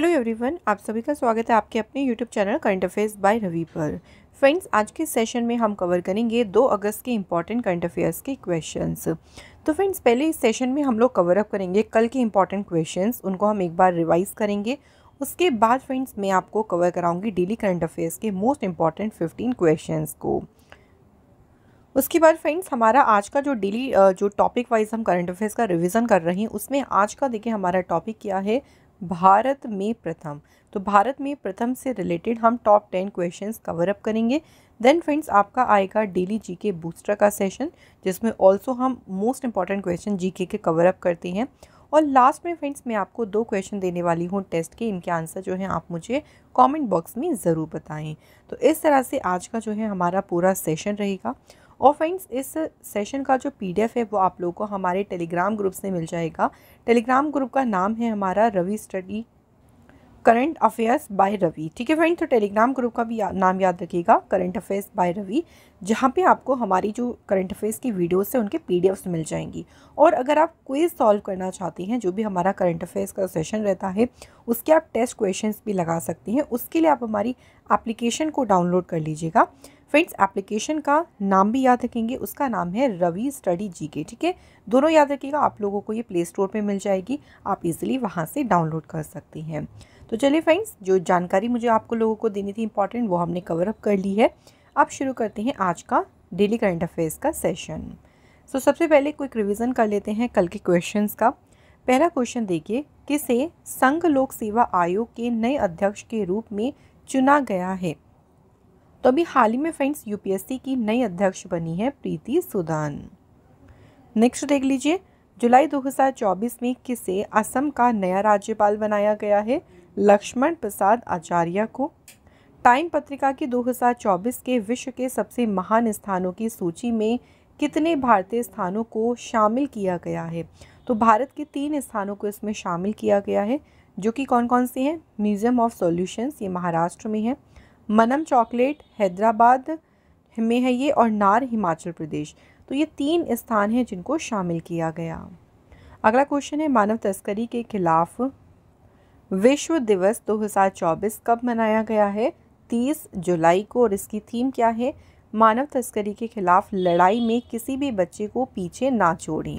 hello everyone आप सभी का स्वागत है आपके अपने YouTube channel current affairs by Ravi पर फ्रेंड्स आज के सेशन में हम कवर करेंगे 2 अगस्त के इम्पॉर्टेंट करंट अफेयर्स के क्वेश्चंस तो फ्रेंड्स पहले इस सेशन में हम लोग कवर अप करेंगे कल के इम्पॉर्टेंट क्वेश्चंस उनको हम एक बार रिवाइज करेंगे उसके बाद फ्रेंड्स मैं आपको कवर कराऊंगी डेली करंट अफेयर्स के मोस्ट इम्पॉर्टेंट फिफ्टीन क्वेश्चन को उसके बाद फ्रेंड्स हमारा आज का जो डेली जो टॉपिक वाइज हम करंट अफेयर्स का रिवीजन कर रहे हैं उसमें आज का देखिए हमारा टॉपिक क्या है भारत में प्रथम तो भारत में प्रथम से रिलेटेड हम top ten question cover up करेंगे देन फ्रेंड्स आपका आएगा डेली जी के बूस्टर का सेशन जिसमें ऑल्सो हम मोस्ट इंपॉर्टेंट क्वेश्चन जी के कवर अप करते हैं और लास्ट में फ्रेंड्स मैं आपको दो क्वेश्चन देने वाली हूँ टेस्ट के इनके आंसर जो है आप मुझे कमेंट बॉक्स में ज़रूर बताएं तो इस तरह से आज का जो है हमारा पूरा सेशन रहेगा और फ्रेंड्स इस सेशन का जो पीडीएफ है वो आप लोगों को हमारे टेलीग्राम ग्रुप से मिल जाएगा टेलीग्राम ग्रुप का नाम है हमारा Ravi study current affairs by Ravi ठीक है फ्रेंड तो टेलीग्राम ग्रुप का भी या, नाम याद रखिएगा करंट अफेयर्स बाय रवि जहाँ पे आपको हमारी जो करंट अफेयर्स की वीडियोस हैं उनके पीडीएफ्स मिल जाएंगी और अगर आप क्विज सॉल्व करना चाहती हैं जो भी हमारा करंट अफेयर्स का सेशन रहता है उसके आप टेस्ट क्वेश्चन भी लगा सकती हैं उसके लिए आप हमारी एप्लीकेशन को डाउनलोड कर लीजिएगा फ्रेंड्स एप्लीकेशन का नाम भी याद रखेंगे उसका नाम है रवि स्टडी जी के ठीक है दोनों याद रखिएगा आप लोगों को ये प्ले स्टोर पर मिल जाएगी आप इजीली वहाँ से डाउनलोड कर सकती हैं तो चलिए फ्रेंड्स जो जानकारी मुझे आपको लोगों को देनी थी इंपॉर्टेंट वो हमने कवर अप कर ली है अब शुरू करते हैं आज का डेली करंट अफेयर्स का सेशन सो so, सबसे पहले क्विक रिवीजन कर लेते हैं कल के क्वेश्चंस का पहला क्वेश्चन देखिए किसे संघ लोक सेवा आयोग के नए अध्यक्ष के रूप में चुना गया है तो अभी हाल ही में फ्रेंड्स यूपीएससी की नई अध्यक्ष बनी है प्रीति सुदान नेक्स्ट देख लीजिए जुलाई 2024 में किसे असम का नया राज्यपाल बनाया गया है लक्ष्मण प्रसाद आचार्य को टाइम पत्रिका की 2024 के विश्व के सबसे महान स्थानों की सूची में कितने भारतीय स्थानों को शामिल किया गया है तो भारत के तीन स्थानों को इसमें शामिल किया गया है जो कि कौन कौन से हैं म्यूज़ियम ऑफ सॉल्यूशंस ये महाराष्ट्र में है मनम चॉकलेट हैदराबाद में है ये और नार हिमाचल प्रदेश तो ये तीन स्थान हैं जिनको शामिल किया गया अगला क्वेश्चन है मानव तस्करी के खिलाफ विश्व दिवस 2024 कब मनाया गया है 30 जुलाई को और इसकी थीम क्या है मानव तस्करी के खिलाफ लड़ाई में किसी भी बच्चे को पीछे ना छोड़ें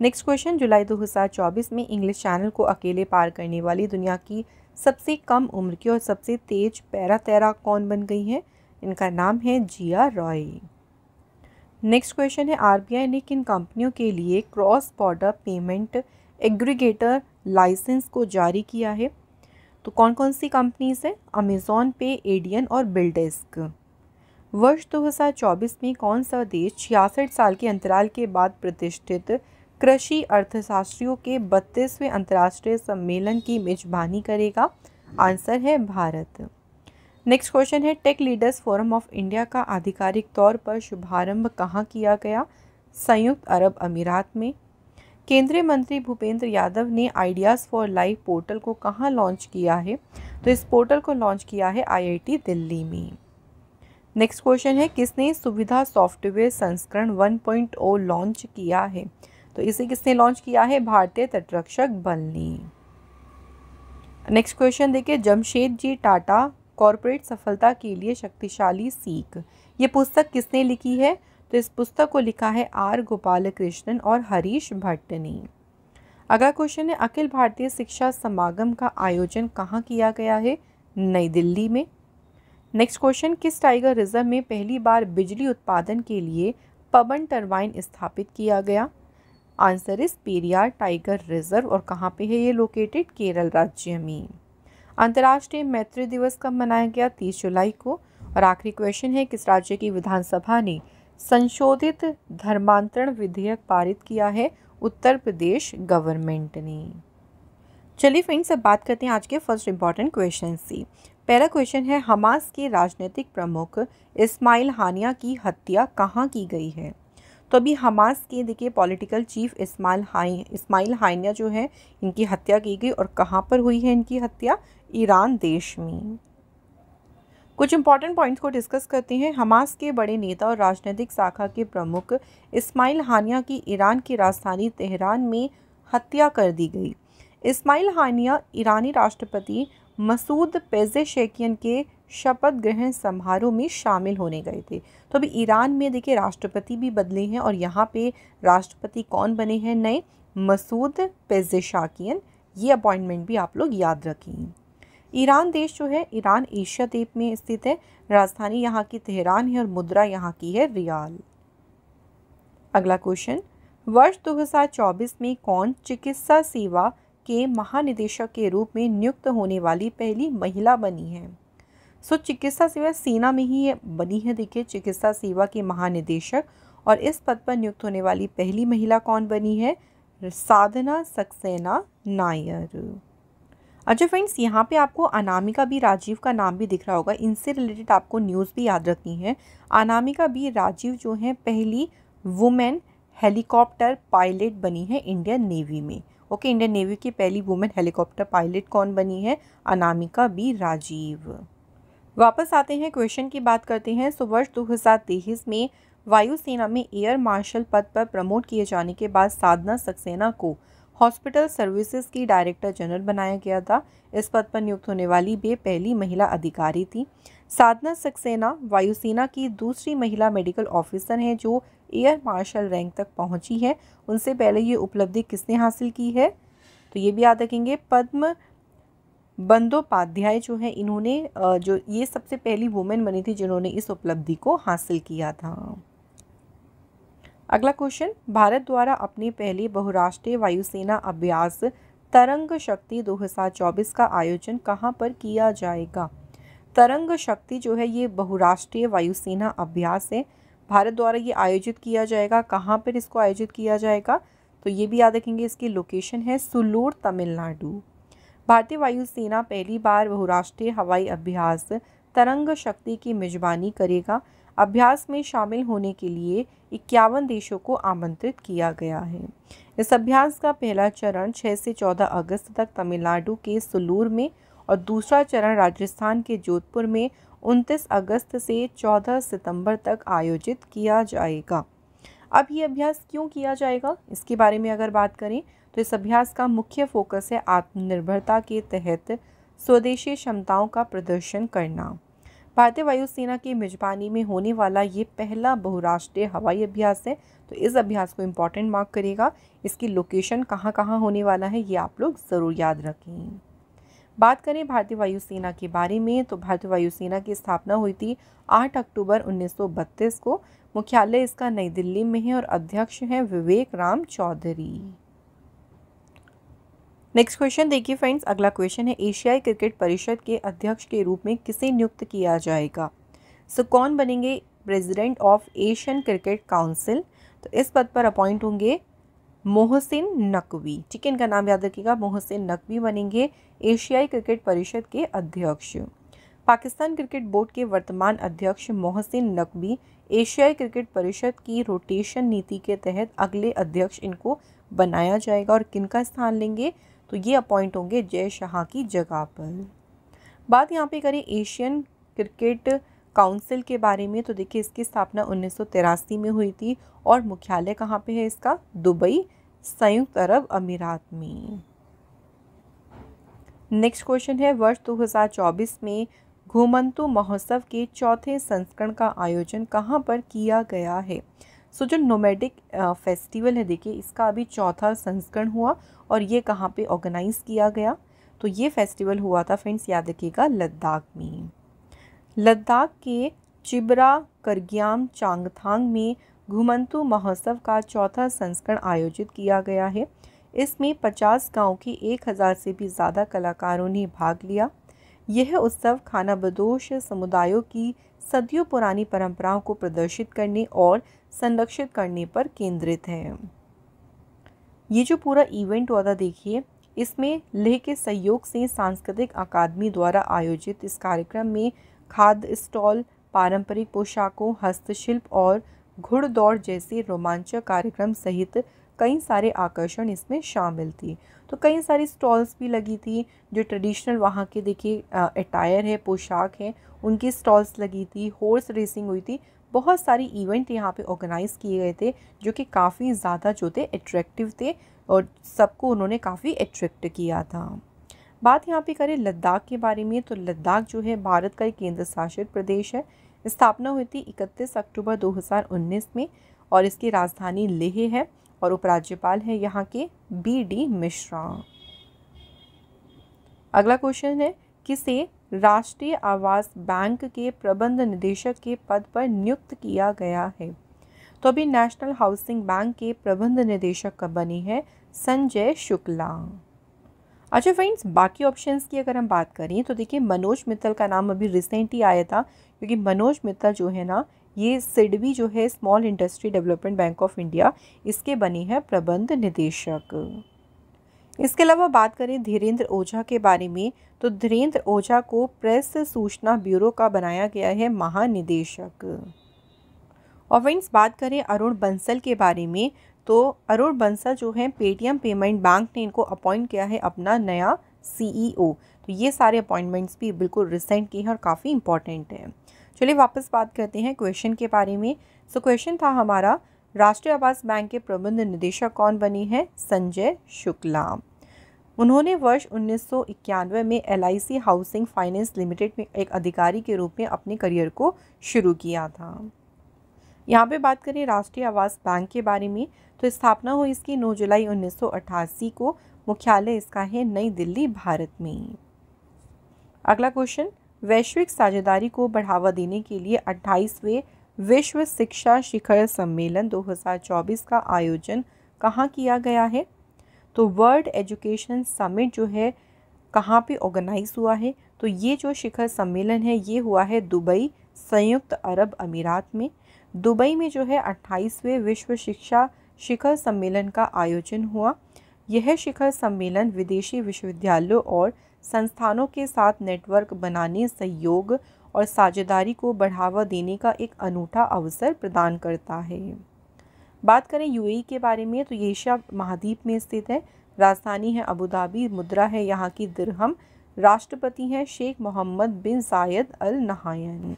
नेक्स्ट क्वेश्चन जुलाई 2024 में इंग्लिश चैनल को अकेले पार करने वाली दुनिया की सबसे कम उम्र की और सबसे तेज पैरा तैरा कौन बन गई है इनका नाम है जिया रॉय नेक्स्ट क्वेश्चन है आरबीआई ने किन कंपनियों के लिए cross border payment aggregator licence को जारी किया है तो कौन कौन सी कंपनीज़ है अमेजोन पे एडियन और बिल्डेस्क वर्ष 2024 में कौन सा देश छियासठ साल के अंतराल के बाद प्रतिष्ठित कृषि अर्थशास्त्रियों के बत्तीसवें अंतर्राष्ट्रीय सम्मेलन की मेजबानी करेगा आंसर है भारत नेक्स्ट क्वेश्चन है tech leaders forum of India का आधिकारिक तौर पर शुभारंभ कहाँ किया गया संयुक्त अरब अमीरात में केंद्रीय मंत्री भूपेंद्र यादव ने आइडियाज़ फॉर लाइफ पोर्टल को कहाँ लॉन्च किया है तो इस पोर्टल को लॉन्च किया है आईआईटी दिल्ली में नेक्स्ट क्वेश्चन है किसने सुविधा सॉफ्टवेयर संस्करण 1.0 लॉन्च किया है तो इसे किसने लॉन्च किया है भारतीय तटरक्षक बल ने नेक्स्ट क्वेश्चन देखिए जमशेद जी टाटा कॉरपोरेट सफलता के लिए शक्तिशाली सीख ये पुस्तक किसने लिखी है तो इस पुस्तक को लिखा है आर गोपाल कृष्णन और हरीश भट्ट ने अगला क्वेश्चन है अखिल भारतीय शिक्षा समागम का आयोजन कहाँ किया गया है नई दिल्ली में नेक्स्ट क्वेश्चन किस टाइगर रिजर्व में पहली बार बिजली उत्पादन के लिए पवन टरबाइन स्थापित किया गया answer is Periyar tiger reserve और कहाँ पे है ये लोकेटेड केरल राज्य में अंतर्राष्ट्रीय मैत्री दिवस कब मनाया गया तीस जुलाई को और आखिरी क्वेश्चन है किस राज्य की विधानसभा ने संशोधित धर्मांतरण विधेयक पारित किया है उत्तर प्रदेश गवर्नमेंट ने चलिए फ्रेंड्स अब बात करते हैं आज के फर्स्ट इंपॉर्टेंट क्वेश्चन से पहला क्वेश्चन है हमास के राजनीतिक प्रमुख इस्माइल हानिया की हत्या कहाँ की गई है तो अभी हमास के देखिए पॉलिटिकल चीफ इस्माइल हाई इस्माइल हानिया जो है इनकी हत्या की गई और कहाँ पर हुई है इनकी हत्या ईरान देश में कुछ इंपॉर्टेंट पॉइंट्स को डिस्कस करते हैं हमास के बड़े नेता और राजनीतिक शाखा के प्रमुख इस्माइल हानिया की ईरान की राजधानी तेहरान में हत्या कर दी गई इस्माइल हानिया ईरानी राष्ट्रपति मसूद शेकियन के शपथ ग्रहण समारोह में शामिल होने गए थे तो अभी ईरान में देखिए राष्ट्रपति भी बदले हैं और यहाँ पे राष्ट्रपति कौन बने हैं नए मसूद शाकियन ये अपॉइंटमेंट भी आप लोग याद रखें ईरान देश जो है ईरान एशिया द्वीप में स्थित है राजधानी यहाँ की तेहरान है और मुद्रा यहाँ की है रियाल अगला क्वेश्चन वर्ष 2024 में कौन चिकित्सा सेवा के महानिदेशक के रूप में नियुक्त होने वाली पहली महिला बनी है सो चिकित्सा सेवा सेना में ही बनी है देखिए चिकित्सा सेवा के महानिदेशक और इस पद पर नियुक्त होने वाली पहली महिला कौन बनी है साधना सक्सेना नायर अच्छा फ्रेंड्स यहाँ पे आपको अनामिका बी राजीव का नाम भी दिख रहा होगा इनसे रिलेटेड आपको न्यूज़ भी याद रखनी है अनामिका बी राजीव जो है पहली वुमेन हेलीकॉप्टर पायलट बनी है इंडियन नेवी में ओके इंडियन नेवी की पहली वुमेन हेलीकॉप्टर पायलट कौन बनी है अनामिका बी राजीव वापस आते हैं क्वेश्चन की बात करते हैं सो वर्ष दो में वायुसेना में एयर मार्शल पद पर प्रमोट किए जाने के बाद साधना सक्सेना को हॉस्पिटल सर्विसेज की डायरेक्टर जनरल बनाया गया था इस पद पर नियुक्त होने वाली वे पहली महिला अधिकारी थी साधना सक्सेना वायुसेना की दूसरी महिला मेडिकल ऑफिसर हैं जो एयर मार्शल रैंक तक पहुंची है उनसे पहले ये उपलब्धि किसने हासिल की है तो ये भी याद रखेंगे पद्म बंदोपाध्याय जो है इन्होंने जो ये सबसे पहली वुमेन बनी थी जिन्होंने इस उपलब्धि को हासिल किया था अगला क्वेश्चन भारत द्वारा अपनी पहली बहुराष्ट्रीय वायुसेना अभ्यास तरंग शक्ति 2024 का आयोजन कहाँ पर किया जाएगा तरंग शक्ति जो है ये बहुराष्ट्रीय वायुसेना अभ्यास है भारत द्वारा ये आयोजित किया जाएगा कहाँ पर इसको आयोजित किया जाएगा तो ये भी याद रखेंगे इसकी लोकेशन है सुलूर तमिलनाडु भारतीय वायुसेना पहली बार बहुराष्ट्रीय हवाई अभ्यास तरंग शक्ति की मेजबानी करेगा अभ्यास में शामिल होने के लिए इक्यावन देशों को आमंत्रित किया गया है इस अभ्यास का पहला चरण 6 से 14 अगस्त तक तमिलनाडु के सुलूर में और दूसरा चरण राजस्थान के जोधपुर में 29 अगस्त से 14 सितंबर तक आयोजित किया जाएगा अब ये अभ्यास क्यों किया जाएगा इसके बारे में अगर बात करें तो इस अभ्यास का मुख्य फोकस है आत्मनिर्भरता के तहत स्वदेशी क्षमताओं का प्रदर्शन करना भारतीय वायुसेना की मेजबानी में होने वाला ये पहला बहुराष्ट्रीय हवाई अभ्यास है तो इस अभ्यास को इम्पॉर्टेंट मार्क करेगा इसकी लोकेशन कहाँ कहाँ होने वाला है ये आप लोग ज़रूर याद रखें बात करें भारतीय वायुसेना के बारे में तो भारतीय वायुसेना की स्थापना हुई थी 8 अक्टूबर 1932 को मुख्यालय इसका नई दिल्ली में है और अध्यक्ष हैं विवेक राम चौधरी नेक्स्ट क्वेश्चन देखिए फ्रेंड्स अगला क्वेश्चन है एशियाई क्रिकेट परिषद के अध्यक्ष के रूप में किसे नियुक्त किया जाएगा सो so, कौन बनेंगे president of Asian Cricket Council तो इस पद पर अपॉइंट होंगे मोहसिन नकवी ठीक है इनका नाम याद रखिएगा मोहसिन नकवी बनेंगे एशियाई क्रिकेट परिषद के अध्यक्ष पाकिस्तान क्रिकेट बोर्ड के वर्तमान अध्यक्ष मोहसिन नकवी एशियाई क्रिकेट परिषद की रोटेशन नीति के तहत अगले अध्यक्ष इनको बनाया जाएगा और किनका स्थान लेंगे तो ये अपॉइंट होंगे जय शाह की जगह पर बात यहाँ पे करें एशियन क्रिकेट काउंसिल के बारे में तो देखिए इसकी स्थापना उन्नीस में हुई थी और मुख्यालय कहाँ पे है इसका दुबई संयुक्त अरब अमीरात में नेक्स्ट क्वेश्चन है वर्ष 2024 में घुमंतु महोत्सव के चौथे संस्करण का आयोजन कहाँ पर किया गया है सो so, जो नोमेडिक फेस्टिवल uh, है देखिए इसका अभी चौथा संस्करण हुआ और ये कहाँ पे ऑर्गेनाइज़ किया गया तो ये फेस्टिवल हुआ था फ्रेंड्स याद रखिएगा लद्दाख में लद्दाख के चिबरा करग्याम चांगथांग में घुमंतु महोत्सव का चौथा संस्करण आयोजित किया गया है इसमें 50 गांव के 1000 से भी ज़्यादा कलाकारों ने भाग लिया यह उत्सव खाना समुदायों की सदियों पुरानी परंपराओं को प्रदर्शित करने और संरक्षित करने पर केंद्रित है ये जो पूरा इवेंट हुआ था देखिए इसमें लेह के सहयोग से सांस्कृतिक अकादमी द्वारा आयोजित इस कार्यक्रम में खाद्य स्टॉल पारंपरिक पोशाकों हस्तशिल्प और घुड़दौड़ जैसे रोमांचक कार्यक्रम सहित कई सारे आकर्षण इसमें शामिल थे तो कई सारी स्टॉल्स भी लगी थी जो ट्रेडिशनल वहाँ के देखिए अटायर है पोशाक है उनकी स्टॉल्स लगी थी हॉर्स रेसिंग हुई थी बहुत सारी इवेंट यहाँ पे ऑर्गेनाइज़ किए गए थे जो कि काफ़ी ज़्यादा जो थे एट्रैक्टिव थे और सबको उन्होंने काफ़ी एट्रैक्ट किया था बात यहाँ पे करें लद्दाख के बारे में तो लद्दाख जो है भारत का एक केंद्र शासित प्रदेश है स्थापना हुई थी 31 अक्टूबर 2019 में और इसकी राजधानी लेह है और उपराज्यपाल हैं यहाँ के बी डी मिश्रा अगला क्वेश्चन है किसे राष्ट्रीय आवास बैंक के प्रबंध निदेशक के पद पर नियुक्त किया गया है तो अभी नेशनल हाउसिंग बैंक के प्रबंध निदेशक का बनी है संजय शुक्ला अच्छा फ्रेंड्स बाकी ऑप्शंस की अगर हम बात करें तो देखिए मनोज मित्तल का नाम अभी रिसेंटली आया था क्योंकि मनोज मित्तल जो है ना ये सिडबी जो है small industry development bank of India इसके बने हैं प्रबंध निदेशक इसके अलावा बात करें धीरेन्द्र ओझा के बारे में तो धीरेन्द्र ओझा को प्रेस सूचना ब्यूरो का बनाया गया है महानिदेशक और फ्रेंड्स बात करें अरुण बंसल के बारे में तो अरुण बंसल जो है पेटीएम पेमेंट बैंक ने इनको अपॉइंट किया है अपना नया सीईओ e तो ये सारे अपॉइंटमेंट्स भी बिल्कुल रिसेंट की हैं और काफ़ी इंपॉर्टेंट हैं चलिए वापस बात करते हैं क्वेश्चन के बारे में सो so, क्वेश्चन था हमारा राष्ट्रीय आवास बैंक के प्रबंध निदेशक कौन बनी है संजय शुक्ला उन्होंने वर्ष 1991 में एल हाउसिंग फाइनेंस लिमिटेड में एक अधिकारी के रूप में अपने करियर को शुरू किया था यहाँ पे बात करें राष्ट्रीय आवास बैंक के बारे में तो स्थापना हुई इसकी 9 जुलाई 1988 को मुख्यालय इसका है नई दिल्ली भारत में अगला क्वेश्चन वैश्विक साझेदारी को बढ़ावा देने के लिए 28वें विश्व शिक्षा शिखर सम्मेलन 2024 का आयोजन कहाँ किया गया है तो वर्ल्ड एजुकेशन समिट जो है कहाँ पे ऑर्गेनाइज हुआ है तो ये जो शिखर सम्मेलन है ये हुआ है दुबई संयुक्त अरब अमीरात में दुबई में जो है 28वें विश्व शिक्षा शिखर सम्मेलन का आयोजन हुआ यह शिखर सम्मेलन विदेशी विश्वविद्यालयों और संस्थानों के साथ नेटवर्क बनाने सहयोग और साझेदारी को बढ़ावा देने का एक अनूठा अवसर प्रदान करता है बात करें यूएई के बारे में तो ये एशिया महाद्वीप में स्थित है राजधानी है अबूधाबी मुद्रा है यहाँ की दिरहम राष्ट्रपति हैं शेख मोहम्मद बिन सायद अल नहायन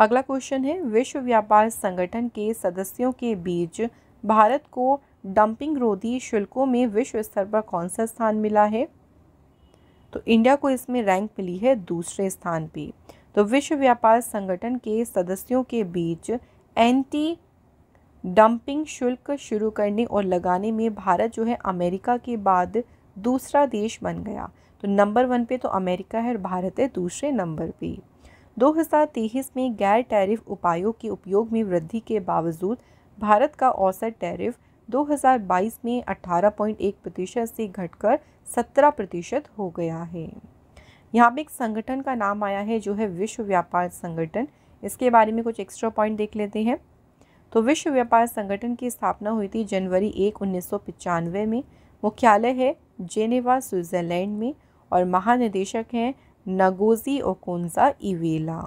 अगला क्वेश्चन है विश्व व्यापार संगठन के सदस्यों के बीच भारत को डंपिंग रोधी शुल्कों में विश्व स्तर पर कौन सा स्थान मिला है तो इंडिया को इसमें रैंक मिली है दूसरे स्थान पे तो विश्व व्यापार संगठन के सदस्यों के बीच एंटी डंपिंग शुल्क शुरू करने और लगाने में भारत जो है अमेरिका के बाद दूसरा देश बन गया तो नंबर वन पे तो अमेरिका है और भारत है दूसरे नंबर पे 2023 में गैर टैरिफ उपायों के उपयोग में वृद्धि के बावजूद भारत का औसत टैरिफ 2022 में 18.1 प्रतिशत से घटकर 17 प्रतिशत हो गया है यहाँ पे एक संगठन का नाम आया है जो है विश्व व्यापार संगठन इसके बारे में कुछ एक्स्ट्रा पॉइंट देख लेते हैं तो विश्व व्यापार संगठन की स्थापना हुई थी जनवरी एक उन्नीस में मुख्यालय है जेनेवा स्विट्ज़रलैंड में और महानिदेशक हैं Ngozi Okonjo Iweala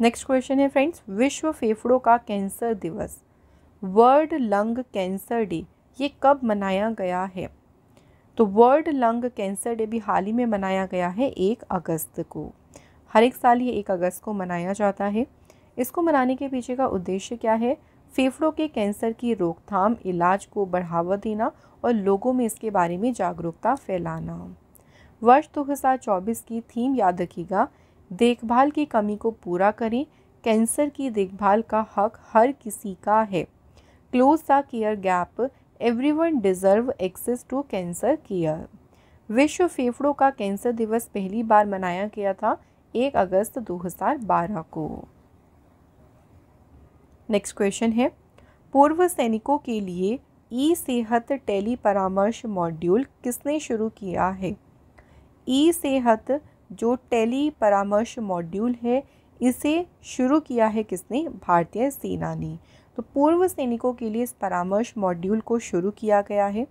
next question है फ्रेंड्स विश्व फेफड़ों का कैंसर दिवस वर्ल्ड लंग कैंसर डे ये कब मनाया गया है तो वर्ल्ड लंग कैंसर डे भी हाल ही में मनाया गया है एक अगस्त को हर एक साल ये एक अगस्त को मनाया जाता है इसको मनाने के पीछे का उद्देश्य क्या है फेफड़ों के कैंसर की रोकथाम इलाज को बढ़ावा देना और लोगों में इसके बारे में जागरूकता फैलाना वर्ष 2024 की थीम याद रखिएगा देखभाल की कमी को पूरा करें कैंसर की देखभाल का हक हर किसी का है the care gap everyone deserve access to cancer care विश्व फेफड़ों का कैंसर दिवस पहली बार मनाया गया था एक अगस्त 2012 को नेक्स्ट क्वेश्चन है पूर्व सैनिकों के लिए ई सेहत टेली परामर्श मॉड्यूल किसने शुरू किया है ई सेहत जो टेली परामर्श मॉड्यूल है इसे शुरू किया है किसने भारतीय सेना ने तो पूर्व सैनिकों के लिए इस परामर्श मॉड्यूल को शुरू किया गया है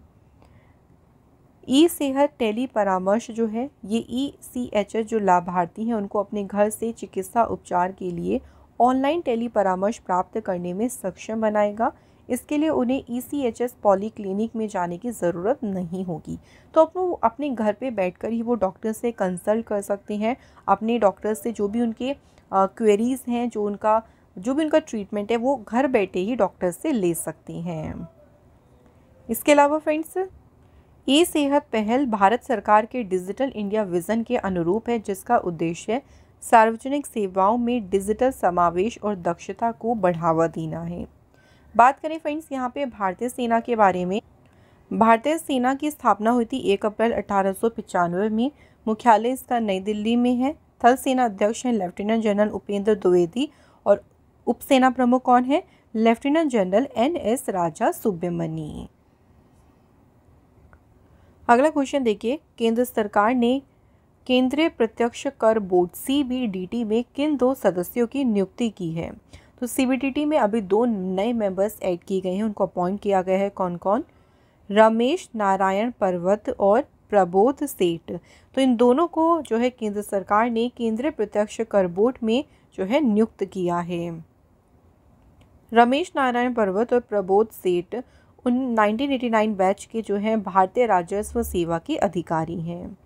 ई सेहत टेली परामर्श जो है ये ई सी एच एस जो लाभार्थी हैं उनको अपने घर से चिकित्सा उपचार के लिए ऑनलाइन टेली परामर्श प्राप्त करने में सक्षम बनाएगा इसके लिए उन्हें E C H S polyclinic में जाने की ज़रूरत नहीं होगी तो अपने अपने घर पे बैठकर ही वो डॉक्टर से कंसल्ट कर सकते हैं अपने डॉक्टर से जो भी उनके क्वेरीज़ हैं जो उनका जो भी उनका ट्रीटमेंट है वो घर बैठे ही डॉक्टर से ले सकती हैं इसके अलावा फ्रेंड्स ई सेहत पहल भारत सरकार के डिजिटल इंडिया विजन के अनुरूप है जिसका उद्देश्य सार्वजनिक सेवाओं में डिजिटल समावेश और दक्षता को बढ़ावा देना है बात करें फ्रेंड्स यहाँ पे भारतीय सेना के बारे में भारतीय सेना की स्थापना हुई थी एक अप्रैल अठारह में मुख्यालय इसका नई दिल्ली में है थल सेना अध्यक्ष हैं लेफ्टिनेंट जनरल उपेंद्र द्विवेदी उपसेना प्रमुख कौन है lieutenant general N S Raja Subramani अगला क्वेश्चन देखिए केंद्र सरकार ने केंद्रीय प्रत्यक्ष कर बोर्ड सीबीडीटी में किन दो सदस्यों की नियुक्ति की है तो सीबीडीटी में अभी दो नए मेंबर्स ऐड किए गए हैं उनको अपॉइंट किया गया है कौन कौन रमेश नारायण पर्वत और प्रबोध सेठ तो इन दोनों को जो है केंद्र सरकार ने केंद्रीय प्रत्यक्ष कर बोर्ड में जो है नियुक्त किया है रमेश नारायण पर्वत और प्रबोध सेठ उन 1989 बैच के जो हैं भारतीय राजस्व सेवा के अधिकारी हैं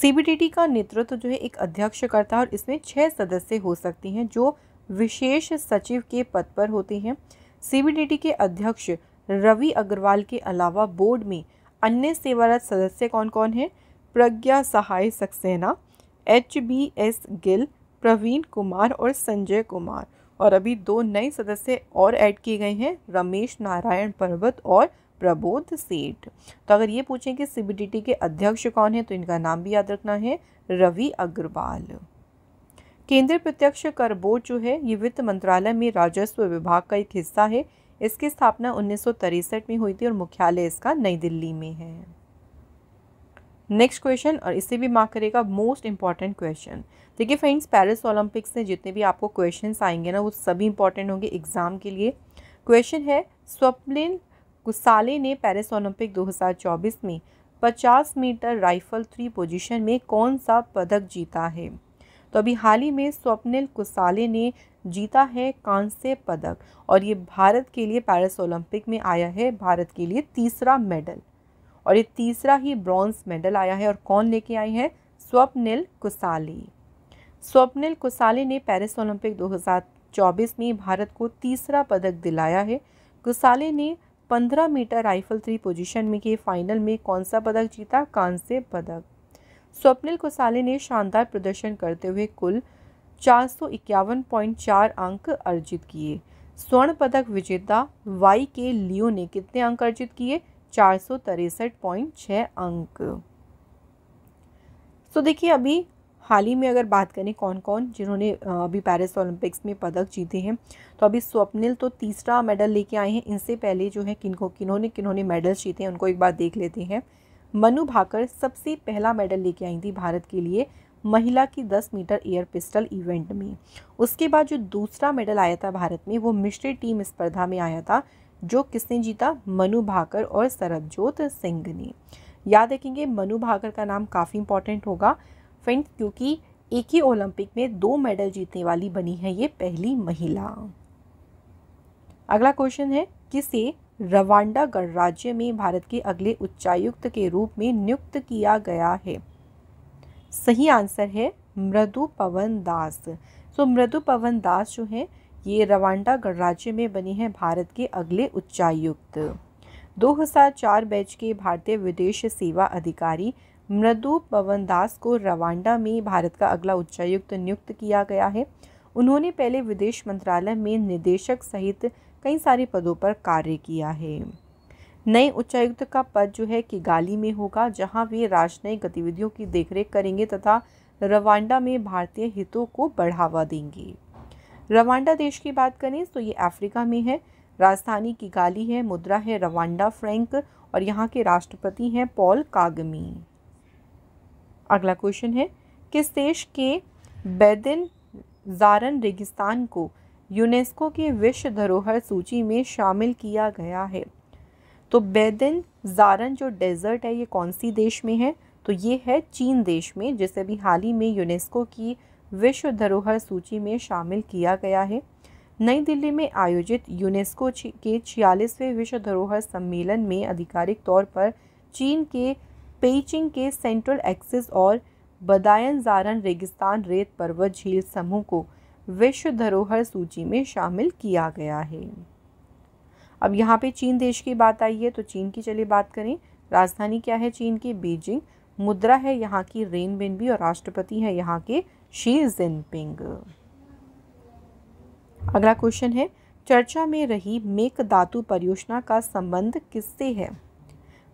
सीबीडीटी का नेतृत्व जो है एक अध्यक्ष करता है और इसमें छः सदस्य हो सकती हैं जो विशेष सचिव के पद पर होते हैं सीबीडीटी के अध्यक्ष रवि अग्रवाल के अलावा बोर्ड में अन्य सेवारत सदस्य कौन कौन हैं Pragya Sahay Saxena H B S Gill Praveen Kumar और संजय कुमार और अभी दो नए सदस्य और ऐड किए गए हैं रमेश नारायण पर्वत और प्रबोध सेठ तो अगर ये पूछें कि सीबीडीटी के अध्यक्ष कौन है तो इनका नाम भी याद रखना है रवि अग्रवाल केंद्रीय प्रत्यक्ष कर बोर्ड जो है ये वित्त मंत्रालय में राजस्व विभाग का एक हिस्सा है इसकी स्थापना उन्नीस में हुई थी और मुख्यालय इसका नई दिल्ली में है नेक्स्ट क्वेश्चन और इसे भी मार्क करेगा मोस्ट इंपॉर्टेंट क्वेश्चन देखिए फ्रेंड्स पेरिस ओलंपिक्स में जितने भी आपको क्वेश्चन आएंगे ना वो सभी इंपॉर्टेंट होंगे एग्ज़ाम के लिए क्वेश्चन है स्वप्निल गुसाले ने पेरिस ओलंपिक 2024 में 50 मीटर राइफल थ्री पोजीशन में कौन सा पदक जीता है तो अभी हाल ही में स्वप्निल कुसाले ने जीता है कांस्य पदक और ये भारत के लिए पेरिस ओलंपिक में आया है भारत के लिए तीसरा मेडल और ये तीसरा ही ब्रॉन्ज मेडल आया है और कौन लेके आई है स्वप्निल कुसाली स्वप्निल कुसाले ने पेरिस ओलंपिक 2024 में भारत को तीसरा पदक दिलाया है कुसाले ने 15 मीटर राइफल थ्री पोजीशन में के फाइनल में कौन सा पदक जीता कांस्य पदक स्वप्निल कुसाले ने शानदार प्रदर्शन करते हुए कुल चार अंक अर्जित किए स्वर्ण पदक विजेता वाई के लियो ने कितने अंक अर्जित किए चार अंक तो देखिए अभी हाल ही में अगर बात करें कौन कौन जिन्होंने अभी पेरिस ओलंपिक्स में पदक जीते हैं तो अभी स्वप्निल तो तीसरा मेडल लेके आए हैं इनसे पहले जो है किनको किन्होंने किन्होंने मेडल्स जीते हैं उनको एक बार देख लेते हैं मनु भाकर सबसे पहला मेडल लेके आई थी भारत के लिए महिला की 10 मीटर एयर पिस्टल इवेंट में उसके बाद जो दूसरा मेडल आया था भारत में वो मिश्रित टीम स्पर्धा में आया था जो किसने जीता मनु भाकर और सरबजोत सिंह ने याद रखेंगे मनु भाकर का नाम काफ़ी इंपॉर्टेंट होगा फ्रेंड्स क्योंकि एक ही ओलंपिक में दो मेडल जीतने वाली बनी है ये पहली महिला अगला क्वेश्चन है किसे रवांडा गणराज्य में भारत के अगले उच्चायुक्त के रूप में नियुक्त किया गया है सही आंसर है मृदु पवन दास सो मृदु पवन दास जो हैं ये रवांडा गणराज्य में बनी हैं भारत के अगले उच्चायुक्त 2004 बैच के भारतीय विदेश सेवा अधिकारी मृदु पवन दास को रवांडा में भारत का अगला उच्चायुक्त नियुक्त किया गया है उन्होंने पहले विदेश मंत्रालय में निदेशक सहित कई सारे पदों पर कार्य किया है नए उच्चायुक्त का पद जो है किगाली में होगा जहां वे राजनयिक गतिविधियों की देखरेख करेंगे तथा रवांडा में भारतीय हितों को बढ़ावा देंगे रवांडा देश की बात करें तो ये अफ्रीका में है राजधानी किगाली है मुद्रा है रवांडा फ्रैंक और यहाँ के राष्ट्रपति हैं पॉल कागमी अगला क्वेश्चन है किस देश के बैदिन जारन रेगिस्तान को यूनेस्को के विश्व धरोहर सूची में शामिल किया गया है तो बैदिन जारन जो डेजर्ट है ये कौन सी देश में है तो ये है चीन देश में जिसे अभी हाल ही में यूनेस्को की विश्व धरोहर सूची में शामिल किया गया है नई दिल्ली में आयोजित यूनेस्को के छियालीसवें विश्व धरोहर सम्मेलन में आधिकारिक तौर पर चीन के पेचिंग के सेंट्रल एक्सिस और बदायन जारन रेगिस्तान रेत पर्वत झील समूह को विश्व धरोहर सूची में शामिल किया गया है अब यहाँ पे चीन देश की बात आई है तो चीन की चलिए बात करें राजधानी क्या है चीन की बीजिंग मुद्रा है यहाँ की रेन बिन भी और राष्ट्रपति है यहाँ के शी जिनपिंग अगला क्वेश्चन है चर्चा में रही मेक धातु परियोजना का संबंध किससे है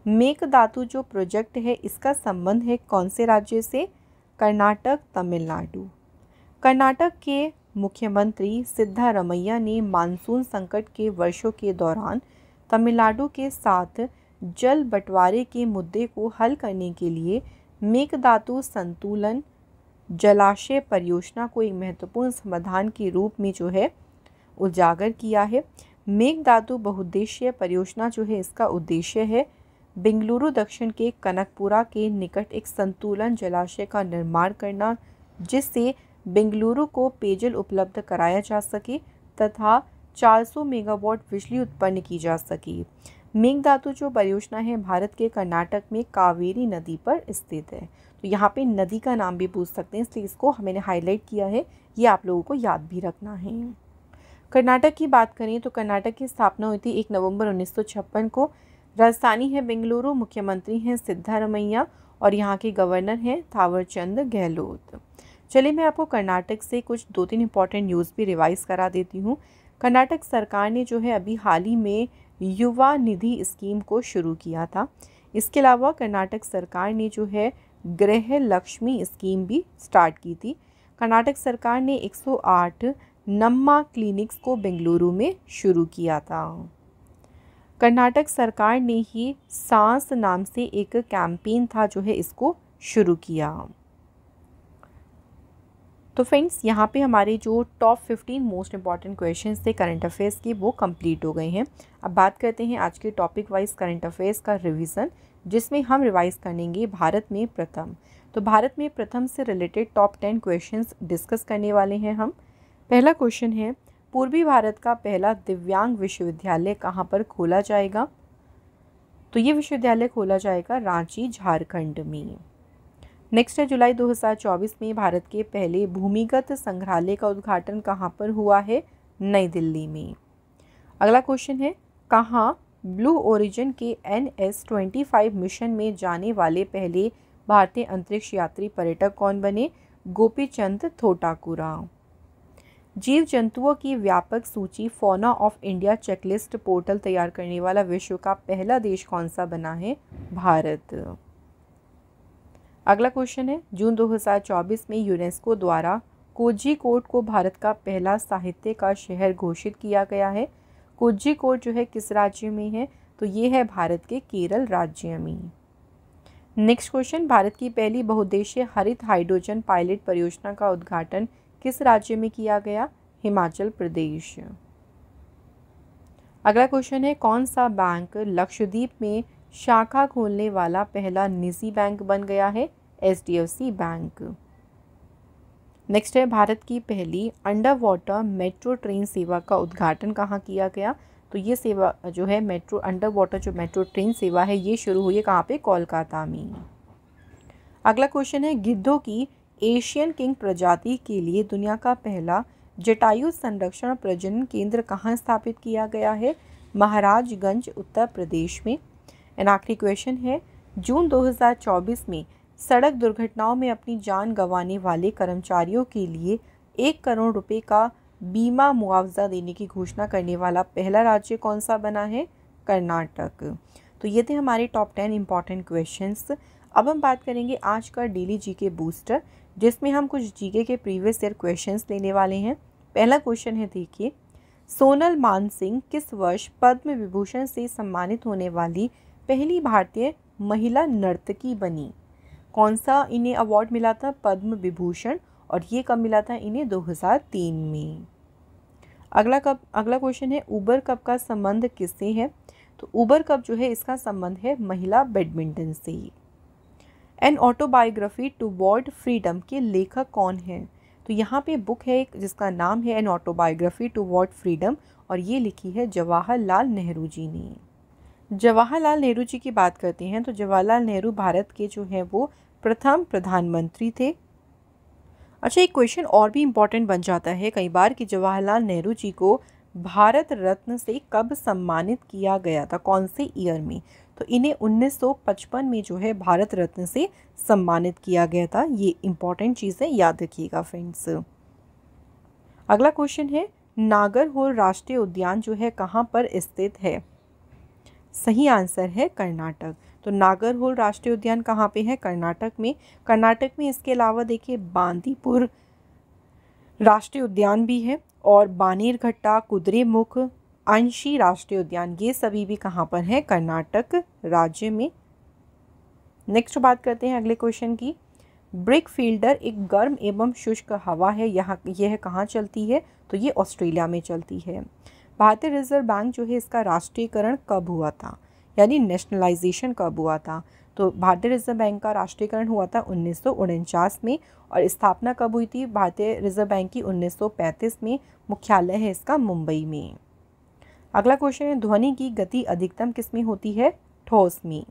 मेक धातु जो प्रोजेक्ट है इसका संबंध है कौन से राज्य से कर्नाटक तमिलनाडु कर्नाटक के मुख्यमंत्री सिद्धारमैया ने मानसून संकट के वर्षों के दौरान तमिलनाडु के साथ जल बंटवारे के मुद्दे को हल करने के लिए मेक धातु संतुलन जलाशय परियोजना को एक महत्वपूर्ण समाधान के रूप में जो है उजागर किया है मेक धातु बहुद्देश्य परियोजना जो है इसका उद्देश्य है बेंगलुरु दक्षिण के कनकपुरा के निकट एक संतुलन जलाशय का निर्माण करना जिससे बेंगलुरु को पेयजल उपलब्ध कराया जा सके तथा 400 मेगावाट बिजली उत्पन्न की जा सके मेघधातु जो परियोजना है भारत के कर्नाटक में कावेरी नदी पर स्थित है तो यहाँ पे नदी का नाम भी पूछ सकते हैं इसलिए इसको हमने हाईलाइट किया है ये आप लोगों को याद भी रखना है कर्नाटक की बात करें तो कर्नाटक की स्थापना हुई थी एक नवंबर 1956 को राजधानी है बेंगलुरु मुख्यमंत्री हैं सिद्धारमैया और यहाँ के गवर्नर हैं थावरचंद गहलोत चलिए मैं आपको कर्नाटक से कुछ दो तीन इंपॉर्टेंट न्यूज़ भी रिवाइज़ करा देती हूँ कर्नाटक सरकार ने जो है अभी हाल ही में युवा निधि स्कीम को शुरू किया था इसके अलावा कर्नाटक सरकार ने जो है गृह लक्ष्मी स्कीम भी स्टार्ट की थी कर्नाटक सरकार ने 108 नम्मा क्लिनिक्स को बेंगलुरु में शुरू किया था कर्नाटक सरकार ने ही सांस नाम से एक कैंपेन था जो है इसको शुरू किया तो फ्रेंड्स यहाँ पे हमारे जो top fifteen most important question थे करंट अफेयर्स के वो कंप्लीट हो गए हैं अब बात करते हैं आज के टॉपिक वाइज करंट अफेयर्स का रिवीजन जिसमें हम रिवाइज करेंगे भारत में प्रथम तो भारत में प्रथम से related top ten question discuss करने वाले हैं हम पहला क्वेश्चन है पूर्वी भारत का पहला दिव्यांग विश्वविद्यालय कहाँ पर खोला जाएगा तो ये विश्वविद्यालय खोला जाएगा रांची झारखंड में नेक्स्ट है जुलाई 2024 में भारत के पहले भूमिगत संग्रहालय का उद्घाटन कहाँ पर हुआ है नई दिल्ली में अगला क्वेश्चन है कहाँ ब्लू ओरिजिन के N S twenty five mission में जाने वाले पहले भारतीय अंतरिक्ष यात्री पर्यटक कौन बने गोपी चंद थोटाकुरा जीव जंतुओं की व्यापक सूची फोना ऑफ इंडिया चेकलिस्ट पोर्टल तैयार करने वाला विश्व का पहला देश कौन सा बना है भारत अगला क्वेश्चन है जून 2024 में यूनेस्को द्वारा कोट को भारत का पहला साहित्य का शहर घोषित किया गया है कोट जो है किस राज्य में है तो ये है भारत के केरल राज्य में नेक्स्ट क्वेश्चन भारत की पहली बहुद्देशीय हरित हाइड्रोजन पायलट परियोजना का उद्घाटन किस राज्य में किया गया हिमाचल प्रदेश अगला क्वेश्चन है कौन सा बैंक लक्षद्वीप में शाखा खोलने वाला पहला निजी बैंक बन गया है एच बैंक नेक्स्ट है भारत की पहली अंडर वाटर मेट्रो ट्रेन सेवा का उद्घाटन कहाँ किया गया तो ये सेवा जो है मेट्रो अंडर वाटर जो मेट्रो ट्रेन सेवा है ये शुरू हुई है कहाँ पे कोलकाता में अगला क्वेश्चन है गिद्धों की एशियन किंग प्रजाति के लिए दुनिया का पहला जटायु संरक्षण प्रजनन केंद्र कहाँ स्थापित किया गया है महाराजगंज उत्तर प्रदेश में एन आखिरी क्वेश्चन है जून 2024 में सड़क दुर्घटनाओं में अपनी जान गंवाने वाले कर्मचारियों के लिए एक करोड़ रुपए का बीमा मुआवजा देने की घोषणा करने वाला पहला राज्य कौन सा बना है कर्नाटक तो ये थे हमारे टॉप टेन इम्पॉर्टेंट क्वेश्चंस अब हम बात करेंगे आज का डेली जी के बूस्टर जिसमें हम कुछ जीके के प्रीवियस ईयर क्वेश्चंस लेने वाले हैं पहला क्वेश्चन है देखिए सोनल मान सिंह किस वर्ष पद्म विभूषण से सम्मानित होने वाली पहली भारतीय महिला नर्तकी बनी कौन सा इन्हें अवार्ड मिला था पद्म विभूषण और ये कब मिला था इन्हें 2003 में अगला कब अगला क्वेश्चन है ऊबर कप का संबंध किससे है तो ऊबर कप जो है इसका संबंध है महिला बैडमिंटन से an autobiography toward freedom के लेखक कौन हैं तो यहाँ पे बुक है एक जिसका नाम है an autobiography toward freedom और ये लिखी है जवाहरलाल नेहरू जी ने जवाहरलाल नेहरू जी की बात करते हैं तो जवाहरलाल नेहरू भारत के जो हैं वो प्रथम प्रधानमंत्री थे अच्छा एक क्वेश्चन और भी इम्पॉर्टेंट बन जाता है कई बार कि जवाहरलाल नेहरू जी को भारत रत्न से कब सम्मानित किया गया था कौन से ईयर में तो इन्हें 1955 में जो है भारत रत्न से सम्मानित किया गया था ये इम्पॉर्टेंट चीज़ है याद रखिएगा फ्रेंड्स अगला क्वेश्चन है नागरहोल राष्ट्रीय उद्यान जो है कहाँ पर स्थित है सही आंसर है कर्नाटक तो नागरहोल राष्ट्रीय उद्यान कहाँ पे है कर्नाटक में कर्नाटक में इसके अलावा देखिए बांदीपुर राष्ट्रीय उद्यान भी है और बानेरघट्टा कुद्रेमुख अंशी राष्ट्रीय उद्यान ये सभी भी कहाँ पर है कर्नाटक राज्य में नेक्स्ट बात करते हैं अगले क्वेश्चन की ब्रिक फील्डर एक गर्म एवं शुष्क हवा है यहाँ यह कहाँ चलती है तो ये ऑस्ट्रेलिया में चलती है भारतीय रिजर्व बैंक जो है इसका राष्ट्रीयकरण कब हुआ था यानी नेशनलाइजेशन कब हुआ था तो भारतीय रिजर्व बैंक का राष्ट्रीयकरण हुआ था उन्नीस में और स्थापना कब हुई थी भारतीय रिजर्व बैंक की उन्नीस में मुख्यालय है इसका मुंबई में अगला क्वेश्चन है ध्वनि की गति अधिकतम किस में होती है ठोस में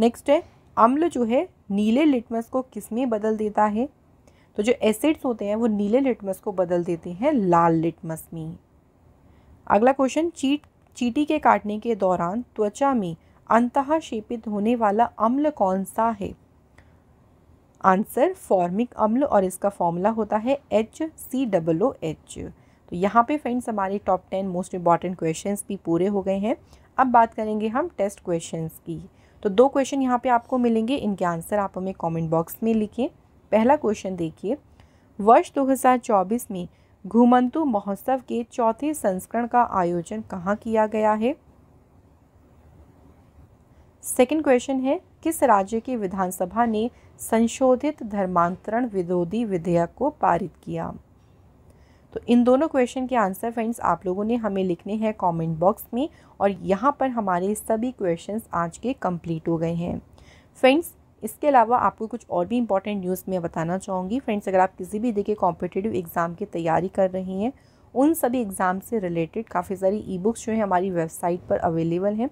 नेक्स्ट है अम्ल जो है नीले लिटमस को किस में बदल देता है तो जो एसिड्स होते हैं वो नीले लिटमस को बदल देते हैं लाल लिटमस में अगला क्वेश्चन चीट चीटी के काटने के दौरान त्वचा में शेपित होने वाला अम्ल कौन सा है आंसर फॉर्मिक अम्ल और इसका फॉर्मूला होता है एच सी डब्लो एच तो यहाँ पे फ्रेंड्स हमारे top ten most important question भी पूरे हो गए हैं अब बात करेंगे हम टेस्ट क्वेश्चन की तो दो क्वेश्चन यहाँ पे आपको मिलेंगे इनके आंसर आप हमें कमेंट बॉक्स में लिखें पहला क्वेश्चन देखिए वर्ष 2024 में घुमंतु महोत्सव के चौथे संस्करण का आयोजन कहाँ किया गया है सेकंड क्वेश्चन है किस राज्य की विधानसभा ने संशोधित धर्मांतरण विरोधी विधेयक को पारित किया तो इन दोनों क्वेश्चन के आंसर फ्रेंड्स आप लोगों ने हमें लिखने हैं कमेंट बॉक्स में और यहाँ पर हमारे सभी क्वेश्चंस आज के कंप्लीट हो गए हैं फ्रेंड्स इसके अलावा आपको कुछ और भी इंपॉर्टेंट न्यूज़ मैं बताना चाहूँगी फ्रेंड्स अगर आप किसी भी देखे कॉम्पिटेटिव एग्ज़ाम की तैयारी कर रहे हैं उन सभी एग्ज़ाम से रिलेटेड काफ़ी सारी ई बुक्स जो है हमारी वेबसाइट पर अवेलेबल हैं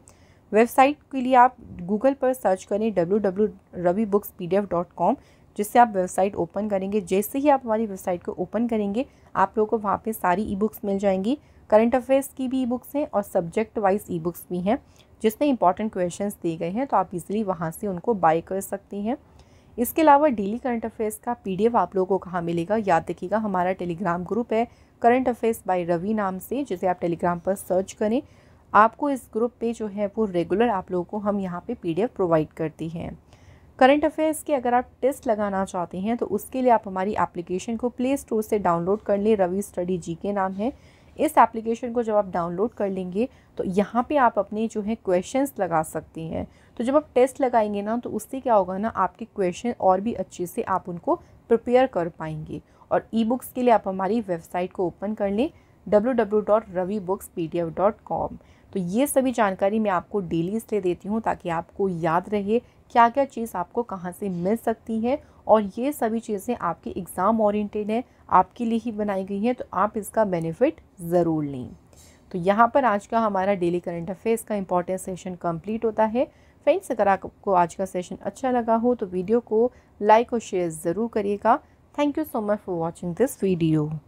वेबसाइट के लिए आप गूगल पर सर्च करें W W Ravi books P D F dot com जिससे आप वेबसाइट ओपन करेंगे जैसे ही आप हमारी वेबसाइट को ओपन करेंगे आप लोगों को वहाँ पे सारी ई बुक्स मिल जाएंगी करंट अफेयर्स की भी ई बुक्स हैं और सब्जेक्ट वाइज ई बुक्स भी हैं जिसमें इंपॉर्टेंट क्वेश्चन दिए गए हैं तो आप इजिली वहाँ से उनको बाई कर सकती हैं इसके अलावा डेली करंट अफेयर्स का पी आप लोगों को कहाँ मिलेगा याद रखिएगा हमारा टेलीग्राम ग्रुप है करंट अफेयर्स बाय रवि नाम से जिसे आप टेलीग्राम पर सर्च करें आपको इस ग्रुप पे जो है वो रेगुलर आप लोगों को हम यहाँ पे पीडीएफ प्रोवाइड करती हैं करंट अफेयर्स के अगर आप टेस्ट लगाना चाहते हैं तो उसके लिए आप हमारी एप्लीकेशन को प्ले स्टोर से डाउनलोड कर लें रवि स्टडी जी के नाम है इस एप्लीकेशन को जब आप डाउनलोड कर लेंगे तो यहाँ पे आप अपने जो है क्वेश्चंस लगा सकते हैं तो जब आप टेस्ट लगाएंगे ना तो उससे क्या होगा ना आपके क्वेश्चन और भी अच्छे से आप उनको प्रिपेयर कर पाएंगे और ई बुक्स के लिए आप हमारी वेबसाइट को ओपन कर लें W W dot Ravi books P D F dot com तो ये सभी जानकारी मैं आपको डेली इसलिए देती हूँ ताकि आपको याद रहे क्या क्या चीज़ आपको कहाँ से मिल सकती है और ये सभी चीज़ें आपकी एग्ज़ाम ओरिएंटेड है आपके लिए ही बनाई गई हैं तो आप इसका बेनिफिट ज़रूर लें तो यहाँ पर आज का हमारा डेली करंट अफेयर्स का इंपॉर्टेंट सेशन कंप्लीट होता है फ्रेंड्स अगर आपको आज का सेशन अच्छा लगा हो तो वीडियो को लाइक और शेयर ज़रूर करिएगा thank you so much for watching this video